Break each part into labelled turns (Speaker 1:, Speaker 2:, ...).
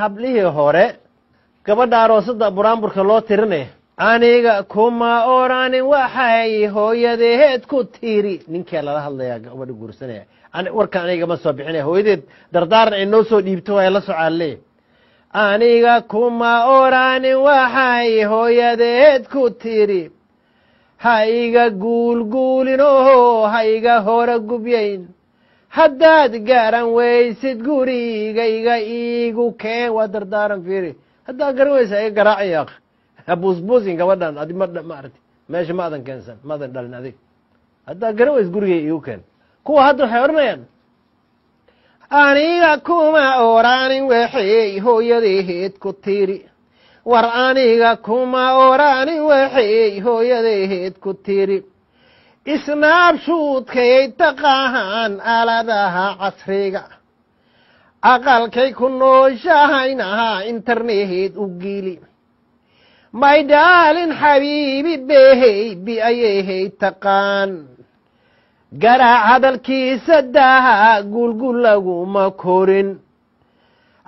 Speaker 1: hablihii hore gabadhaa roosada buraanburka loo tirinaya aniga kuma oranin waxay hooyadeed ku tiri ninkee lala hadlaya gabadha guursanaya warkaan anigama soo bixinaya hooyadeed dardaaran ay noo soo dhiibto waa la socaale aniga kuma oranin waxay hooyadeed ku tiri ha iga guulguulin oo ha iga hora gubyayn haddaad garan weysid gurigayga iigu keen waa dardaaran fiiri haddaad garan weysa iga garaaciy akh habusbusin gabadhan adi ma maarati meesha maadan keensan maadan dhalin adig haddaad garan weys gurigay iigu keen kuwa hadda waxay odhanayaan aniga kuma oranin waxay hooyadeed ku tiri war aniga kuma oranin waxay hooyadeed ku tiri isnaabshuudkay taqaan aaladaha casriga aqalkay ku noolshahayna internehed u geli maydaalin xabiibi bi biayahey taqaan garaac hadalkiisa daha laguma korin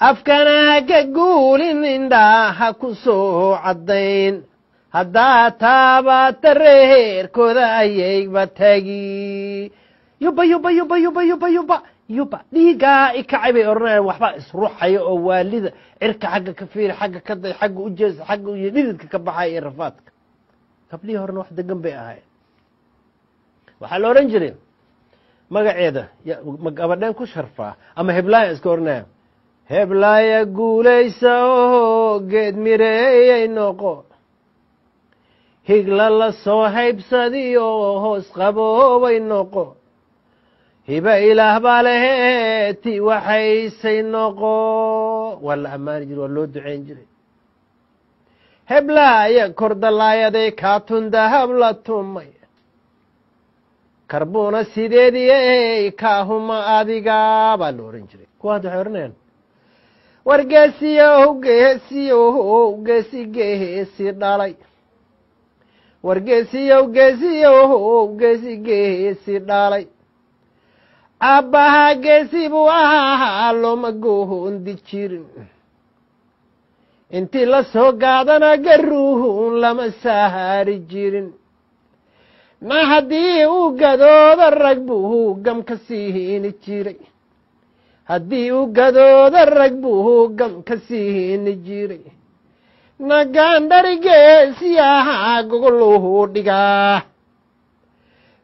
Speaker 1: afkana ka guulin indhaa ha ku soo caddayn haddaa taaba dareerkooda ayayba tegi yuba yuba yuba yuba yuba yuba yuba dhiigaa ikacay bay odhanayaan waxbaa isruxaya oo waalida cirka xagga ka fiiri xagga ka day xagga u jeesa xagga iyo dhididka ka baxay iyo rafaadka gablihii horena wax degan bay ahaayeen waxaa la odhan jiray magaceeda ma gabadheen ku sharfaa ama heblaaya iska oranaya heblaaya guulaysa oo geed mireeyay noqo higla la soo haybsadiyo hoos qaboobay noqo hiba ilaah baa lehe waxaysay noqo waa la ammaani jire waa loo ducayn jiray heblaya kordalaayaday kaatun dahab la tumay karbuuna sideediye kaahuma adiga baa la ohan jiray kuwa hadda waxay ohanayaan war geesiyow geesiyow geesi geesi dhalay war geesiyow geesiyow geesi geesi dhaalay aabbaha geesi buu ahaa looma goondi jirin intii la soo gaadana garuuhun lama saahari jirin na haddii uu gadoodo rag buu gam ka siihiini jiray haddii uu gadooda rag buu gam ka siihiini jiray nagaandharigeesiyaha gogoluhu dhigaa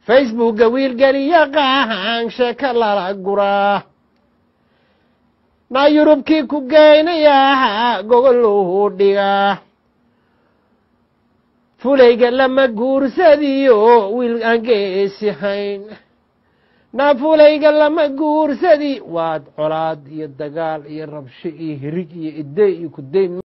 Speaker 1: facebookga wiilgeliya qaahan sheeko lala guraa na yurubkii ku geynayaha gogoluhu dhigaa fulayga lama guursadiyo wiil aangeesi hayn na fulayga lama guursadi waad colaad iyo dagaal iyo rabshe iyo hirig iyo idey iyo kudayn